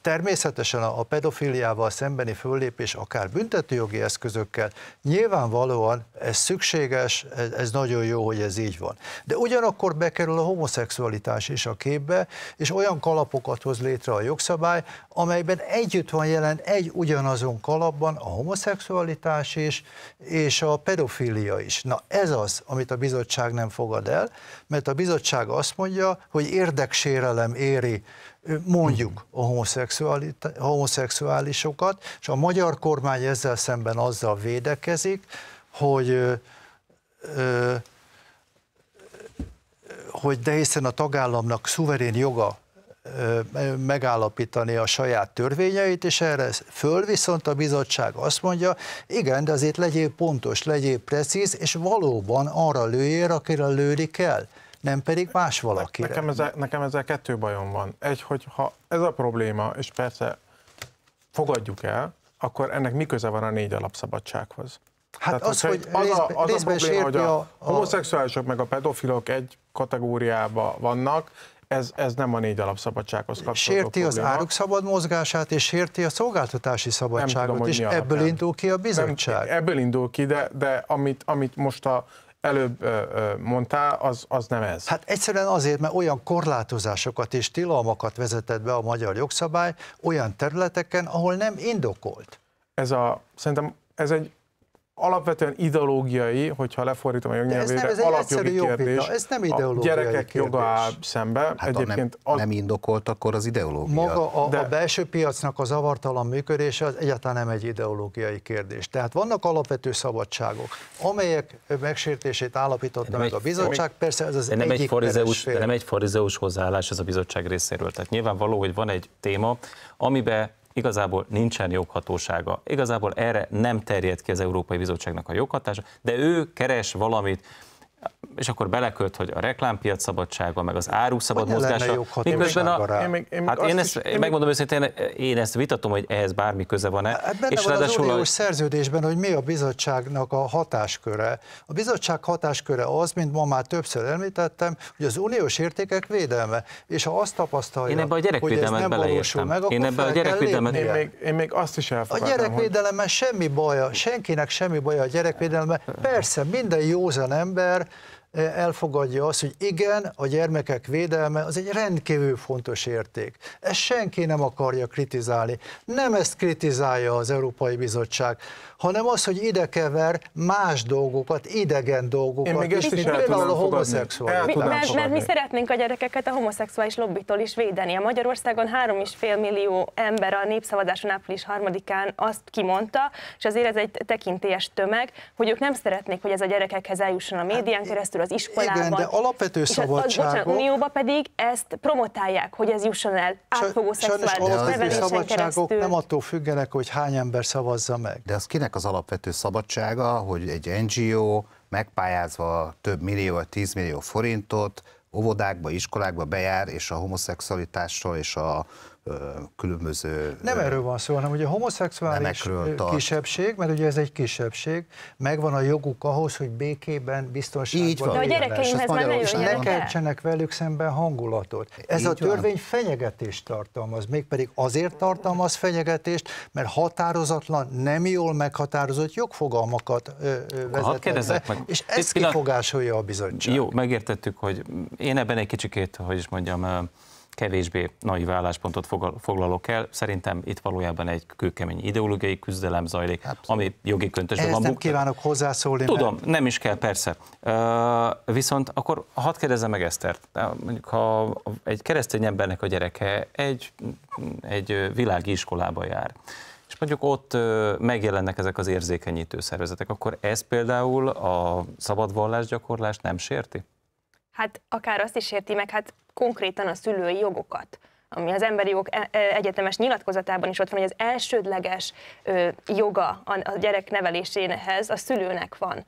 természetesen a pedofiliával szembeni föllépés akár büntetőjogi eszközökkel nyilvánvalóan ez szükséges, ez, ez nagyon jó, hogy ez így van. De ugyanakkor bekerül a homoszexualitás is a képbe, és olyan kalapokat hoz létre a jogszabály, amelyben együtt van jelen egy ugyanazon kalapban a homoszexualitás is, és a pedofilia is. Na ez az, amit a bizottság nem fogad el, mert a bizottság azt mondja, hogy érdeksérelem éri mondjuk a homoszexuálisokat, és a magyar kormány ezzel szemben azzal védekezik, hogy hogy de hiszen a tagállamnak szuverén joga megállapítani a saját törvényeit, és erre föl viszont a bizottság azt mondja, igen, de azért legyél pontos, legyél precíz, és valóban arra lőjél, akire lőni kell nem pedig más valaki. Nekem ezzel, nekem ezzel kettő bajom van. Egy, hogy ha ez a probléma, és persze fogadjuk el, akkor ennek mi köze van a négy alapszabadsághoz? Hát Tehát, az, hogy, az, részben, a, az a probléma, hogy a, a homoszexuálisok meg a pedofilok egy kategóriába vannak, ez, ez nem a négy alapszabadsághoz kapcsolódó Sérti probléma. az áruk szabad mozgását, és sérti a szolgáltatási szabadságot, tudom, és ebből alapján. indul ki a bizottság. Nem, ebből indul ki, de, de amit, amit most a előbb mondtál, az, az nem ez. Hát egyszerűen azért, mert olyan korlátozásokat és tilalmakat vezetett be a magyar jogszabály olyan területeken, ahol nem indokolt. Ez a, szerintem ez egy alapvetően ideológiai, hogyha lefordítom a jognyelvére, ez, alapjogi ez kérdés. Jobb, Ez nem ideológiai a gyerekek kérdés. joga áll szembe. Hát Egyébként nem, az... nem indokolt, akkor az ideológia. Maga a, De... a belső piacnak az avartalan működése az egyáltalán nem egy ideológiai kérdés. Tehát vannak alapvető szabadságok, amelyek megsértését állapította meg egy, a bizottság. Egy, Persze ez az nem egyik egy farizeus, Nem egy farizeus hozzáállás ez a bizottság részéről. Tehát nyilvánvaló, hogy van egy téma, amiben igazából nincsen joghatósága, igazából erre nem terjed ki az Európai Bizottságnak a joghatása, de ő keres valamit, és akkor belekölt, hogy a reklámpiac szabadsága, meg az áru szabad hogy mozgása. Miközben a, én még, én hát én ezt, is, én megmondom őszintén, én ezt vitatom, hogy ehhez bármi köze van-e. Hát benne és van az a... szerződésben, hogy mi a bizottságnak a hatásköre. A bizottság hatásköre az, mint ma már többször említettem, hogy az uniós értékek védelme. És ha azt tapasztalja, én ebbe a gyerekvédelmet hogy ez nem valósul meg, én ebbe a gyerekvédelmet... Én még, én még azt is elfogadom. A gyerekvédelemmel hogy... semmi baja, senkinek semmi baja a gyerekvédelme. Persze, minden józan ember elfogadja azt, hogy igen, a gyermekek védelme az egy rendkívül fontos érték. Ezt senki nem akarja kritizálni. Nem ezt kritizálja az Európai Bizottság, hanem az, hogy idekever más dolgokat, idegen dolgokat. Én még ezt is, el tudom a homoszexuális. Mi, mert, mert mi szeretnénk a gyerekeket a homoszexuális lobbitól is védeni. A Magyarországon 3,5 millió ember a népszavazáson április 3-án azt kimondta, és azért ez egy tekintélyes tömeg, hogy ők nem szeretnék, hogy ez a gyerekekhez eljusson a médián hát, keresztül, az iskolában. Igen, de alapvető szabadság. És hát az, bocsánat, Unióba pedig ezt promotálják, hogy ez jusson el átfogó szexuális nevelésen keresztül. nem attól függenek, hogy hány ember szavazza meg. De az kinek az alapvető szabadsága, hogy egy NGO megpályázva több millió vagy tíz millió forintot óvodákba, iskolákba bejár, és a homoszexualitásról és a különböző... Nem erről van szó, hanem ugye a homoszexuális kisebbség, mert ugye ez egy kisebbség, megvan a joguk ahhoz, hogy békében, biztonságban Így van. De a és ne keltsenek velük szemben hangulatot. Ez Így a törvény van. fenyegetést tartalmaz, mégpedig azért tartalmaz fenyegetést, mert határozatlan, nem jól meghatározott jogfogalmakat vezetett be, meg. és ez kifogásolja a bizottság. Jó, megértettük, hogy én ebben egy kicsikét, hogy is mondjam, kevésbé nagy álláspontot foglalok el. Szerintem itt valójában egy kőkemény ideológiai küzdelem zajlik, Abszolút. ami jogi köntösben van. nem kívánok hozzászólni. Tudom, mert... nem is kell, persze. Uh, viszont akkor hadd kérdezem meg Esztert. Mondjuk, ha egy keresztény embernek a gyereke egy, egy világi iskolába jár, és mondjuk ott megjelennek ezek az érzékenyítő szervezetek, akkor ez például a szabad vallásgyakorlást nem sérti? hát akár azt is érti meg, hát konkrétan a szülői jogokat ami az Emberi Jogok e- e- Egyetemes nyilatkozatában is ott van, hogy az elsődleges joga a gyerek nevelésénhez a szülőnek van.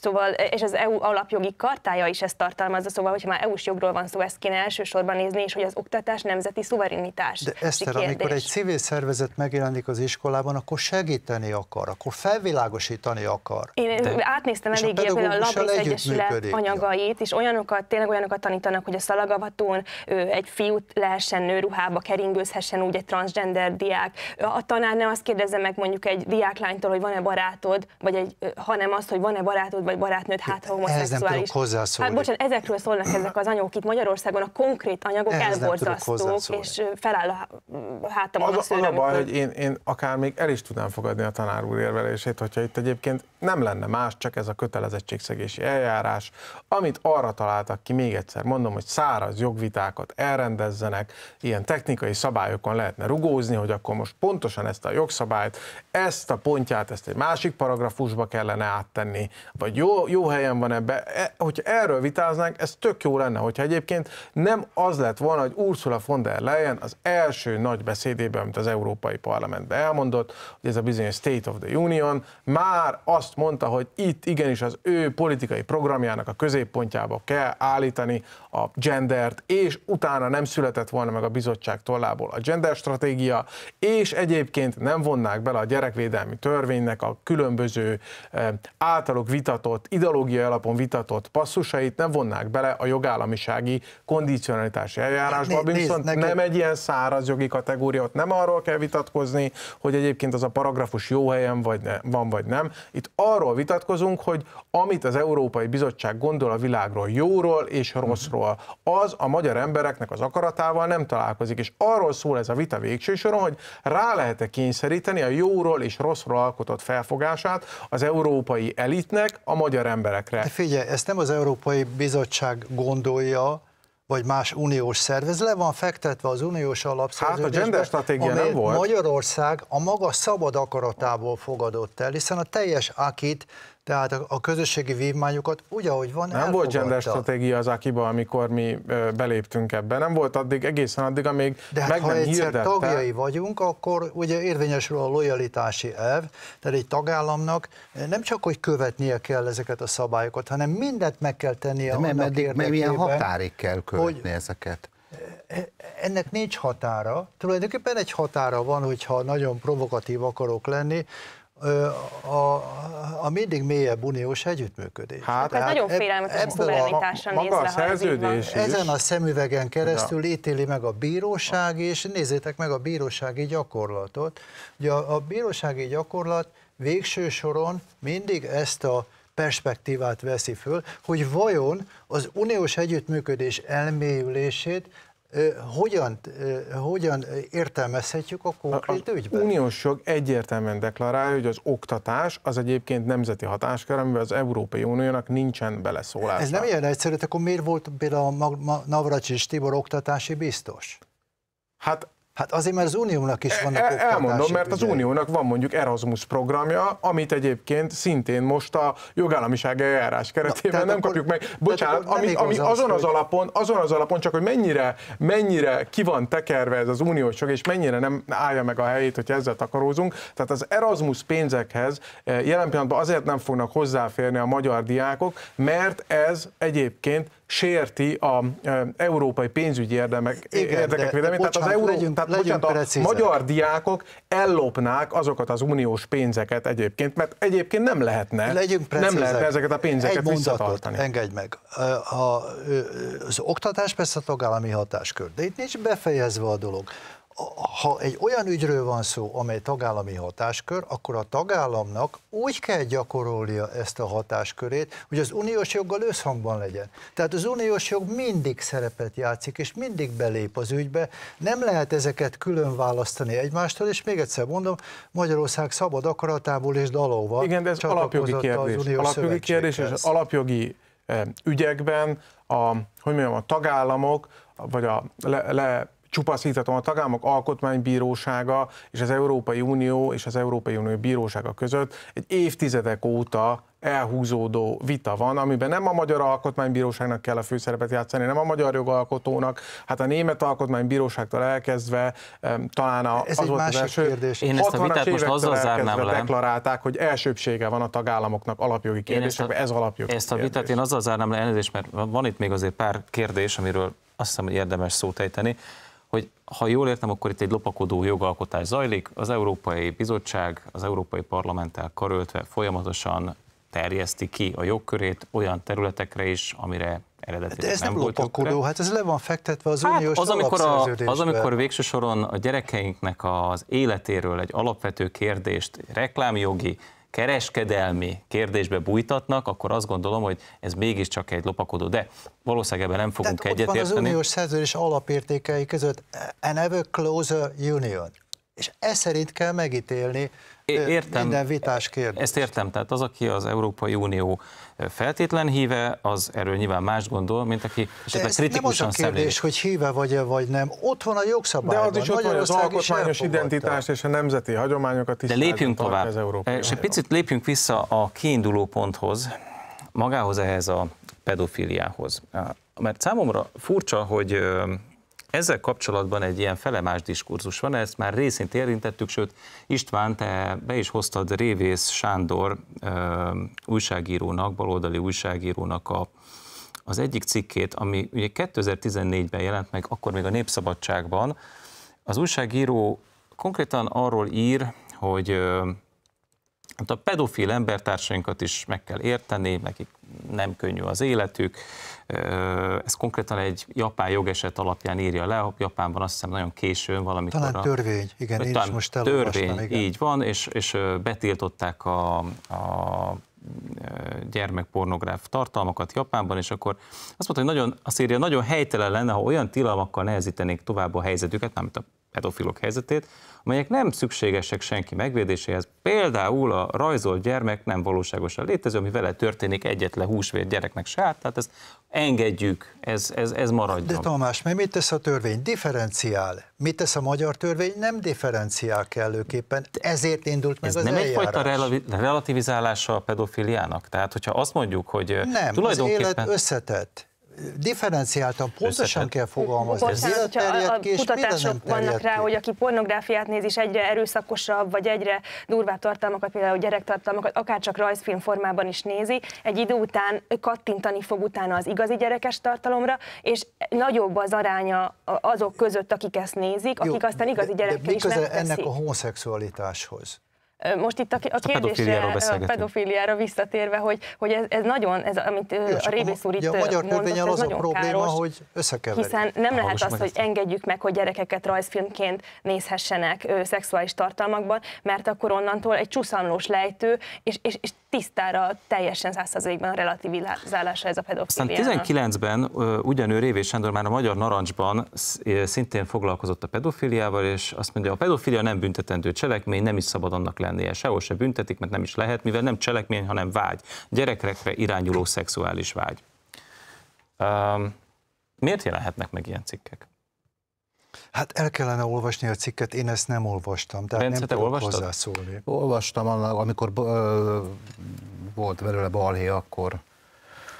Szóval, és az EU alapjogi kartája is ezt tartalmazza, szóval, hogyha már EU-s jogról van szó, ezt kéne elsősorban nézni, és hogy az oktatás nemzeti szuverenitás. De Eszter, kérdés. amikor egy civil szervezet megjelenik az iskolában, akkor segíteni akar, akkor felvilágosítani akar. Én De. átnéztem elég például a Labrész Egyesület anyagait, ja. és olyanokat, tényleg olyanokat tanítanak, hogy a szalagavatón egy fiút lehessen nőruhába keringőzhessen, úgy egy transgender diák. A tanár ne azt kérdezze meg mondjuk egy diáklánytól, hogy van-e barátod, vagy egy, hanem azt, hogy van-e barátod, vagy barátnőt, hát ha homoszexuális. Hát bocsánat, ezekről szólnak ezek az anyók itt Magyarországon, a konkrét anyagok elborzasztók, és feláll a hátam az, a szőr, az a baj, hogy én, én akár még el is tudnám fogadni a tanár úr érvelését, hogyha itt egyébként nem lenne más, csak ez a kötelezettségszegési eljárás, amit arra találtak ki, még egyszer mondom, hogy száraz jogvitákat elrendezzenek, ilyen technikai szabályokon lehetne rugózni, hogy akkor most pontosan ezt a jogszabályt, ezt a pontját, ezt egy másik paragrafusba kellene áttenni, vagy jó, jó helyen van ebbe. E, hogyha erről vitáznánk, ez tök jó lenne, hogyha egyébként nem az lett volna, hogy Ursula von der Leyen az első nagy beszédében, amit az Európai Parlamentben elmondott, hogy ez a bizonyos State of the Union, már azt mondta, hogy itt igenis az ő politikai programjának a középpontjába kell állítani a gendert, és utána nem született volna meg a bizottság tollából a gender stratégia, és egyébként nem vonnák bele a gyerekvédelmi törvénynek a különböző eh, általuk vitat vitatott, ideológiai alapon vitatott passzusait nem vonnák bele a jogállamisági kondicionalitási eljárásba, ami viszont neki. nem egy ilyen száraz jogi kategória, ott nem arról kell vitatkozni, hogy egyébként az a paragrafus jó helyen vagy ne, van vagy nem. Itt arról vitatkozunk, hogy amit az Európai Bizottság gondol a világról, jóról és rosszról, az a magyar embereknek az akaratával nem találkozik, és arról szól ez a vita végső soron, hogy rá lehet-e kényszeríteni a jóról és rosszról alkotott felfogását az európai elitnek, a magyar emberekre. De figyelj, ezt nem az Európai Bizottság gondolja, vagy más uniós szervez, le van fektetve az uniós alapszerződésbe, hát a gender stratégia nem volt. Magyarország a maga szabad akaratából fogadott el, hiszen a teljes akit tehát a közösségi vívmányokat úgy, ahogy van, Nem elfogadta. volt gender stratégia az Akiba, amikor mi beléptünk ebbe. Nem volt addig, egészen addig, amíg De hát, meg ha nem egyszer hirdette. tagjai vagyunk, akkor ugye érvényesül a lojalitási elv, tehát egy tagállamnak nem csak, hogy követnie kell ezeket a szabályokat, hanem mindent meg kell tennie De annak meddig, mert milyen határig kell követni hogy, ezeket? E, ennek nincs határa. Tulajdonképpen egy határa van, hogyha nagyon provokatív akarok lenni, a, a mindig mélyebb uniós együttműködés. Hát, Tehát ez hát nagyon félelmetes szuverenitásra nézve, a szerződés Ezen a szemüvegen keresztül ítéli meg a bíróság, és nézzétek meg a bírósági gyakorlatot. Ugye a, a bírósági gyakorlat végső soron mindig ezt a perspektívát veszi föl, hogy vajon az uniós együttműködés elmélyülését hogyan, hogyan értelmezhetjük a konkrét az ügyben? uniós jog egyértelműen deklarálja, hogy az oktatás az egyébként nemzeti hatáskör, amivel az Európai Uniónak nincsen beleszólása. Ez nem ilyen egyszerű, akkor miért volt például a Navracsis Tibor oktatási biztos? Hát Hát azért, mert az Uniónak is e- vannak oktatási e- Elmondom, mert az Uniónak van mondjuk Erasmus programja, amit egyébként szintén most a jogállamisági eljárás keretében Na, nem akkor, kapjuk meg. Bocsánat, ami, ami azon az alapon, azon az alapon csak, hogy mennyire, mennyire ki van tekerve ez az uniós jog, és mennyire nem állja meg a helyét, hogy ezzel takarózunk. Tehát az Erasmus pénzekhez eh, jelen pillanatban azért nem fognak hozzáférni a magyar diákok, mert ez egyébként sérti a e, európai pénzügyi érdemek, Igen, érdekek védelmét. Tehát az euró, legyünk, tehát legyünk bocsánat, a magyar diákok ellopnák azokat az uniós pénzeket egyébként, mert egyébként nem lehetne, legyünk nem lehetne ezeket a pénzeket Egy visszatartani. engedj meg. ha a, az oktatás persze a tagállami hatáskör, de itt nincs befejezve a dolog ha egy olyan ügyről van szó, amely tagállami hatáskör, akkor a tagállamnak úgy kell gyakorolnia ezt a hatáskörét, hogy az uniós joggal összhangban legyen. Tehát az uniós jog mindig szerepet játszik, és mindig belép az ügybe. Nem lehet ezeket külön választani egymástól, és még egyszer mondom, Magyarország szabad akaratából és dalóval. Igen, de ez alapjogi kérdés. Az uniós alapjogi kérdés, és az alapjogi eh, ügyekben a, hogy mondjam, a tagállamok, vagy a le, le csupaszíthatom a tagállamok alkotmánybírósága és az Európai Unió és az Európai Unió bírósága között egy évtizedek óta elhúzódó vita van, amiben nem a magyar alkotmánybíróságnak kell a főszerepet játszani, nem a magyar jogalkotónak, hát a német alkotmánybíróságtól elkezdve talán a, Ez az volt az első. Kérdés. Én ezt a vitát most azzal zárnám le. Deklarálták, hogy elsőbsége van a tagállamoknak alapjogi kérdésekben, ez alapjogi Ezt a vitát én azzal zárnám le, elnézést, mert van itt még azért pár kérdés, amiről azt hiszem, hogy érdemes szót ejteni hogy ha jól értem, akkor itt egy lopakodó jogalkotás zajlik, az Európai Bizottság az Európai Parlamenttel karöltve folyamatosan terjeszti ki a jogkörét olyan területekre is, amire eredetileg De ez nem, nem volt lopakodó, hát ez le van fektetve az hát uniós az, amikor a, Az, amikor végső soron a gyerekeinknek az életéről egy alapvető kérdést reklámjogi, kereskedelmi kérdésbe bújtatnak, akkor azt gondolom, hogy ez mégiscsak egy lopakodó. De valószínűleg ebben nem fogunk Tehát ott egyet van az uniós szerződés alapértékei között an e, e ever closer union. És ez szerint kell megítélni értem, minden vitás kérdés. Ezt értem, tehát az, aki az Európai Unió feltétlen híve, az erről nyilván más gondol, mint aki esetleg kritikusan nem az a kérdés, szemlélik. hogy híve vagy -e, vagy nem. Ott van a jogszabály. De az is ott van, az alkotmányos identitás és a nemzeti hagyományokat is. De lépjünk tovább. Az Európai és egy picit lépjünk vissza a kiinduló ponthoz, magához ehhez a pedofiliához. Mert számomra furcsa, hogy ezzel kapcsolatban egy ilyen felemás diskurzus van, ezt már részint érintettük, sőt István, te be is hoztad Révész Sándor újságírónak, baloldali újságírónak a, az egyik cikkét, ami ugye 2014-ben jelent meg, akkor még a Népszabadságban. Az újságíró konkrétan arról ír, hogy Hát a pedofil embertársainkat is meg kell érteni, nekik nem könnyű az életük. Ez konkrétan egy japán jogeset alapján írja le, hogy Japánban azt hiszem nagyon későn valamikor. Talán a, törvény, igen, én is most Törvény, igen. így van, és, és betiltották a, a gyermekpornográf tartalmakat Japánban, és akkor azt mondta, hogy nagyon, a széria nagyon helytelen lenne, ha olyan tilalmakkal nehezítenék tovább a helyzetüket, mármint a pedofilok helyzetét, amelyek nem szükségesek senki megvédéséhez. Például a rajzolt gyermek nem valóságosan létező, ami vele történik, egyetlen húsvér gyereknek se árt, tehát ezt engedjük, ez, ez, ez maradjon. De Tamás, mert mit tesz a törvény? Differenciál. Mit tesz a magyar törvény? Nem differenciál kellőképpen. Ezért indult meg ez az nem eljárás. egyfajta rel relativizálása a pedofiliának? Tehát, hogyha azt mondjuk, hogy nem, tulajdonképpen... az élet összetett differenciáltan, pontosan kell fogalmazni. Bocsánat, hogyha a, a kutatások vannak rá, hogy aki pornográfiát néz is egyre erőszakosabb, vagy egyre durvább tartalmakat, például gyerektartalmakat, akár csak rajzfilm formában is nézi, egy idő után kattintani fog utána az igazi gyerekes tartalomra, és nagyobb az aránya azok között, akik ezt nézik, akik Jó, aztán igazi gyerekkel is megteszik. ennek a homoszexualitáshoz? Most itt a, a kérdésre, a pedofiliára visszatérve, hogy, hogy ez, ez nagyon, ez, amit Jó, a Révész úr itt a magyar mondott, ez az nagyon a probléma, káros, hogy összekeverik. Hiszen nem Na, lehet az, hogy engedjük meg, hogy gyerekeket rajzfilmként nézhessenek ö, szexuális tartalmakban, mert akkor onnantól egy csúszamlós lejtő, és, és, és tisztára teljesen százszerzékben a relativizálása ez a pedofilia. 19-ben ugyanő Révés Sándor már a Magyar Narancsban szintén foglalkozott a pedofiliával, és azt mondja, a pedofilia nem büntetendő cselekmény, nem is szabad annak lennie, sehol se büntetik, mert nem is lehet, mivel nem cselekmény, hanem vágy, gyerekekre irányuló szexuális vágy. Um, miért jelenhetnek meg ilyen cikkek? Hát el kellene olvasni a cikket, én ezt nem olvastam, tehát Bence, nem te olvastad? hozzászólni. Olvastam, annak, amikor ö, volt belőle balhé, akkor...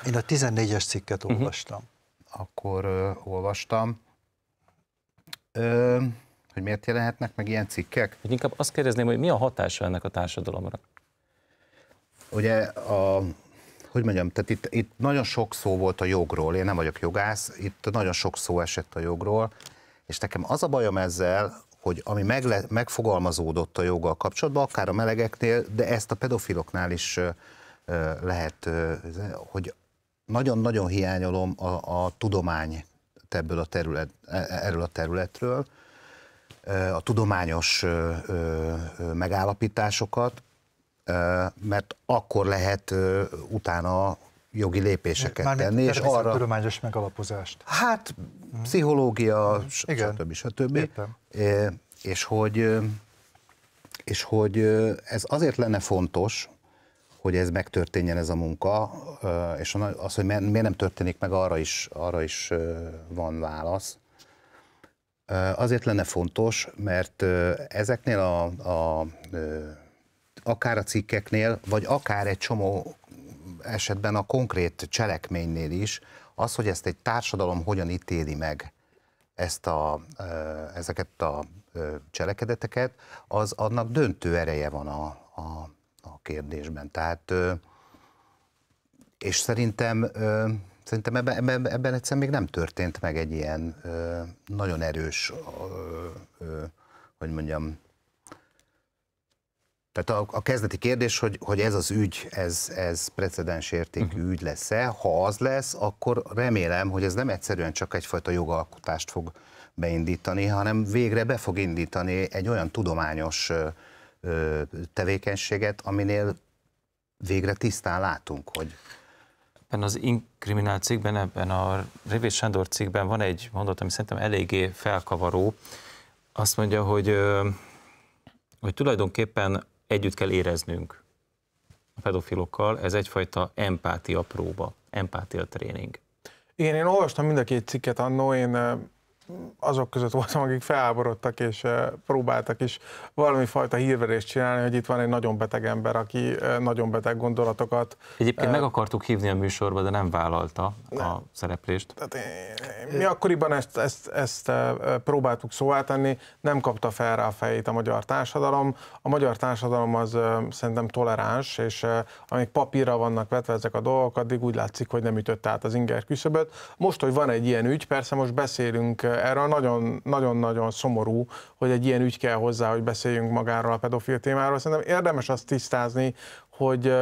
Én a 14-es cikket uh-huh. olvastam. Akkor ö, olvastam. Ö, hogy miért jelenhetnek meg ilyen cikkek? Hogy inkább azt kérdezném, hogy mi a hatása ennek a társadalomra? Ugye a hogy mondjam, tehát itt, itt nagyon sok szó volt a jogról, én nem vagyok jogász, itt nagyon sok szó esett a jogról, és nekem az a bajom ezzel, hogy ami megle, megfogalmazódott a joggal kapcsolatban, akár a melegeknél, de ezt a pedofiloknál is ö, lehet, ö, hogy nagyon-nagyon hiányolom a, a tudomány ebből a terület, e, erről a területről, a tudományos megállapításokat, mert akkor lehet utána jogi lépéseket Már tenni. És arra tudományos megalapozást. Hát, hmm. pszichológia, hmm. stb. stb. É, és hogy, és hogy ez azért lenne fontos, hogy ez megtörténjen ez a munka, és az, hogy miért nem történik meg, arra is, arra is van válasz. Azért lenne fontos, mert ezeknél a, a akár a cikkeknél, vagy akár egy csomó esetben a konkrét cselekménynél is, az, hogy ezt egy társadalom hogyan ítéli meg ezt a, ezeket a cselekedeteket, az annak döntő ereje van a, a, a kérdésben. Tehát, és szerintem, szerintem ebben, ebben, ebben egyszer még nem történt meg egy ilyen nagyon erős, hogy mondjam, tehát a, a kezdeti kérdés, hogy, hogy ez az ügy, ez, ez precedens értékű uh-huh. ügy lesz-e? Ha az lesz, akkor remélem, hogy ez nem egyszerűen csak egyfajta jogalkotást fog beindítani, hanem végre be fog indítani egy olyan tudományos ö, ö, tevékenységet, aminél végre tisztán látunk, hogy... Ebben az inkriminált cikkben, ebben a Révés Sándor cikkben van egy mondat, ami szerintem eléggé felkavaró. Azt mondja, hogy... hogy tulajdonképpen együtt kell éreznünk a pedofilokkal, ez egyfajta empátia próba, empátia tréning. Igen, én olvastam mind a két cikket annó, én azok között voltam, akik felháborodtak és eh, próbáltak is valami fajta hírverést csinálni, hogy itt van egy nagyon beteg ember, aki eh, nagyon beteg gondolatokat. Egyébként eh, meg akartuk hívni a műsorba, de nem vállalta a a szereplést. Tehát mi akkoriban ezt, ezt, ezt próbáltuk szóvá tenni, nem kapta fel rá a fejét a magyar társadalom. A magyar társadalom az szerintem toleráns, és amíg papírra vannak vetve ezek a dolgok, addig úgy látszik, hogy nem ütött át az inger küszöböt. Most, hogy van egy ilyen ügy, persze most beszélünk erre nagyon-nagyon szomorú, hogy egy ilyen ügy kell hozzá, hogy beszéljünk magáról a pedofil témáról. Szerintem érdemes azt tisztázni, hogy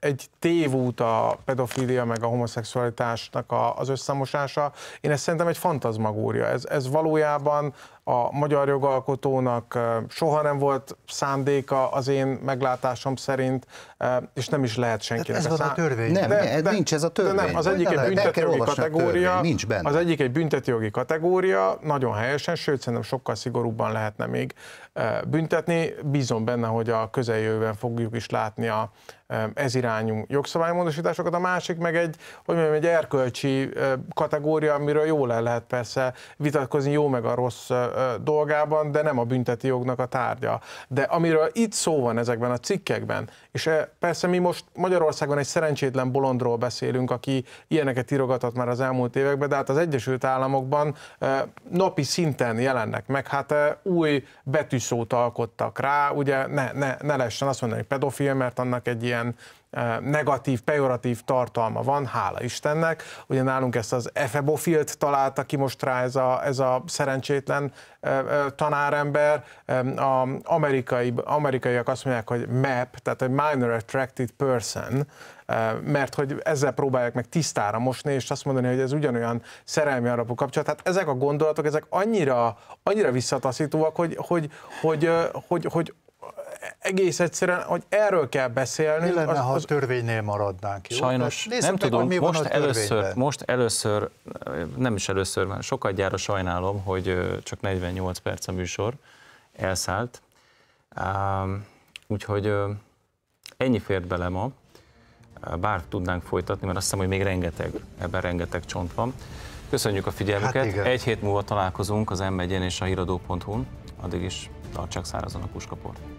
egy tévút a pedofília meg a homoszexualitásnak a, az összemosása. Én ezt szerintem egy fantazmagória. Ez, ez valójában a magyar jogalkotónak soha nem volt szándéka az én meglátásom szerint, és nem is lehet senkinek. Ez van a törvény. Nem, de, de, nincs ez a törvény. De nem, az egyik egy büntetőjogi kategória. Nincs benne. Az egyik egy büntetőjogi kategória, nagyon helyesen, sőt szerintem sokkal szigorúbban lehetne még büntetni. Bízom benne, hogy a közeljövőben fogjuk is látni a ez irányú jogszabálymódosításokat, a másik meg egy, hogy mondjam, egy erkölcsi kategória, amiről jól el lehet persze vitatkozni jó meg a rossz dolgában, de nem a bünteti jognak a tárgya. De amiről itt szó van ezekben a cikkekben, és persze mi most Magyarországon egy szerencsétlen bolondról beszélünk, aki ilyeneket írogatott már az elmúlt években, de hát az Egyesült Államokban napi szinten jelennek meg, hát új betűszót alkottak rá, ugye ne, ne, ne lehessen azt mondani, hogy pedofil, mert annak egy ilyen ilyen eh, negatív, pejoratív tartalma van, hála Istennek. Ugye nálunk ezt az efebofilt találta ki most rá ez a, ez a szerencsétlen eh, eh, tanárember. A amerikai, amerikaiak azt mondják, hogy MAP, tehát egy Minor Attracted Person, mert hogy ezzel próbálják meg tisztára mosni, és azt mondani, hogy ez ugyanolyan szerelmi alapú kapcsolat. Tehát ezek a gondolatok, ezek annyira, annyira visszataszítóak, hogy, hogy, hogy, hogy, hogy, hogy egész egyszerűen, hogy erről kell beszélni. Mi lenne, az, az... ha a törvénynél maradnánk? Jó? Sajnos Tehát nem meg, tudom, mi most, először, most először, nem is először, mert sokat gyára sajnálom, hogy csak 48 perc a műsor elszállt. úgyhogy ennyi fért bele ma, bár tudnánk folytatni, mert azt hiszem, hogy még rengeteg, ebben rengeteg csont van. Köszönjük a figyelmüket, hát egy hét múlva találkozunk az m és a híradó.hu-n, addig is tartsák szárazon a puskaport.